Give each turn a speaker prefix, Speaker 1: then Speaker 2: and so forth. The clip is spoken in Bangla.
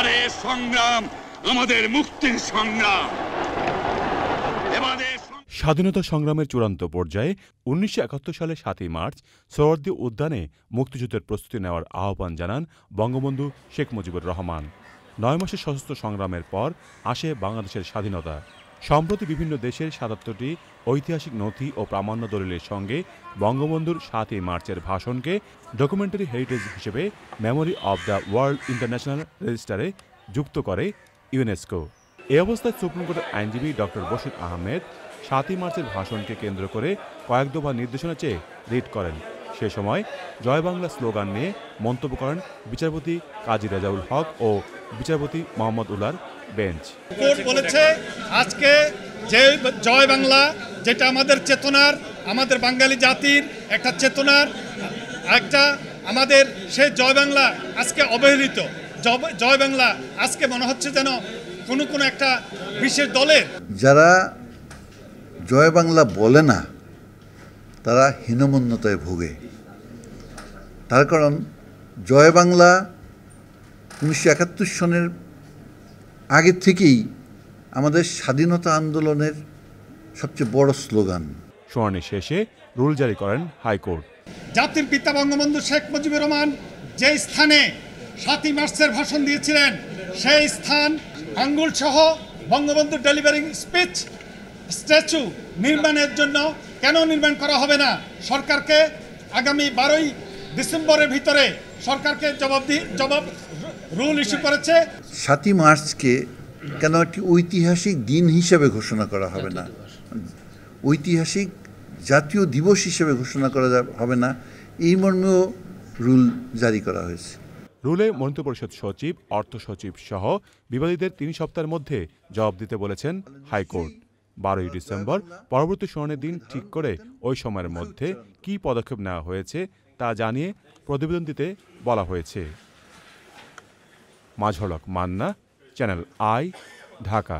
Speaker 1: এবারে সংগ্রাম আমাদের মুক্তির সংগ্রাম
Speaker 2: স্বাধীনতা সংগ্রামের চূড়ান্ত পর্যায়ে উনিশশো সালে সাতই মার্চ সরওয়ার্দী উদ্যানে মুক্তিযুদ্ধের প্রস্তুতি নেওয়ার আহ্বান জানান বঙ্গবন্ধু শেখ মুজিবুর রহমান নয় মাসের সশস্ত্র সংগ্রামের পর আসে বাংলাদেশের স্বাধীনতা সম্প্রতি বিভিন্ন দেশের সাতাত্তরটি ঐতিহাসিক নথি ও প্রামাণ্য দলিলের সঙ্গে বঙ্গবন্ধুর সাতই মার্চের ভাষণকে ডকুমেন্টারি হেরিটেজ হিসেবে memory of the world international রেজিস্টারে যুক্ত করে ইউনেস্কো এ অবস্থায় সুপ্রিম কোর্টের আইনজীবী ডক্টর বশির আহমেদ সাতই মার্চের ভাষণকে কেন্দ্র করে কয়েক দফা নির্দেশনা চেয়ে রিট করেন সে সময় জয় বাংলা স্লোগান নিয়ে মন্তব্য করেন বিচারপতি কাজী রেজাউল হক ও বিচারপতি মোহাম্মদ উলার বেঞ্চ কোর্ট
Speaker 1: বলেছে আজকে যে জয় বাংলা যেটা আমাদের চেতনার আমাদের বাঙালি জাতির একটা চেতনার একটা আমাদের সে জয় বাংলা আজকে অবহেলিত জয় বাংলা আজকে মনে হচ্ছে যেন কোনো কোনো একটা বিশেষ দলের
Speaker 3: যারা জয় বাংলা বলে না তারা হীনমন্যতায় ভোগে তার কারণ জয় বাংলা উনিশশো একাত্তর সনের আগের থেকেই আমাদের স্বাধীনতা আন্দোলনের সবচেয়ে বড় স্লোগান
Speaker 2: শুনানি শেষে রুল জারি করেন হাইকোর্ট জাতির
Speaker 1: পিতা বঙ্গবন্ধু শেখ মুজিবুর রহমান যে স্থানে সাতই মার্চের ভাষণ দিয়েছিলেন সেই স্থান আঙ্গুল সহ বঙ্গবন্ধু ডেলিভারিং স্পিচ স্ট্যাচু নির্মাণের জন্য কেন নির্মাণ করা হবে না সরকারকে আগামী বারোই ডিসেম্বরের ভিতরে সরকারকে জবাব জবাব রুল ইস্যু করেছে
Speaker 3: সাতই মার্চকে কেন একটি ঐতিহাসিক দিন হিসেবে ঘোষণা করা হবে না ঐতিহাসিক জাতীয় দিবস হিসেবে ঘোষণা করা হবে না এই মর্মেও রুল জারি করা হয়েছে
Speaker 2: রুলে মন্ত্রিপরিষদ পরিষদ সচিব অর্থ সচিব সহ বিবাদীদের তিন সপ্তাহের মধ্যে জবাব দিতে বলেছেন হাইকোর্ট বারোই ডিসেম্বর পরবর্তী শুনানির দিন ঠিক করে ওই সময়ের মধ্যে কি পদক্ষেপ নেওয়া হয়েছে তা জানিয়ে প্রতিবেদন দিতে বলা হয়েছে মাঝলক মান্না চ্যানেল আই ঢাকা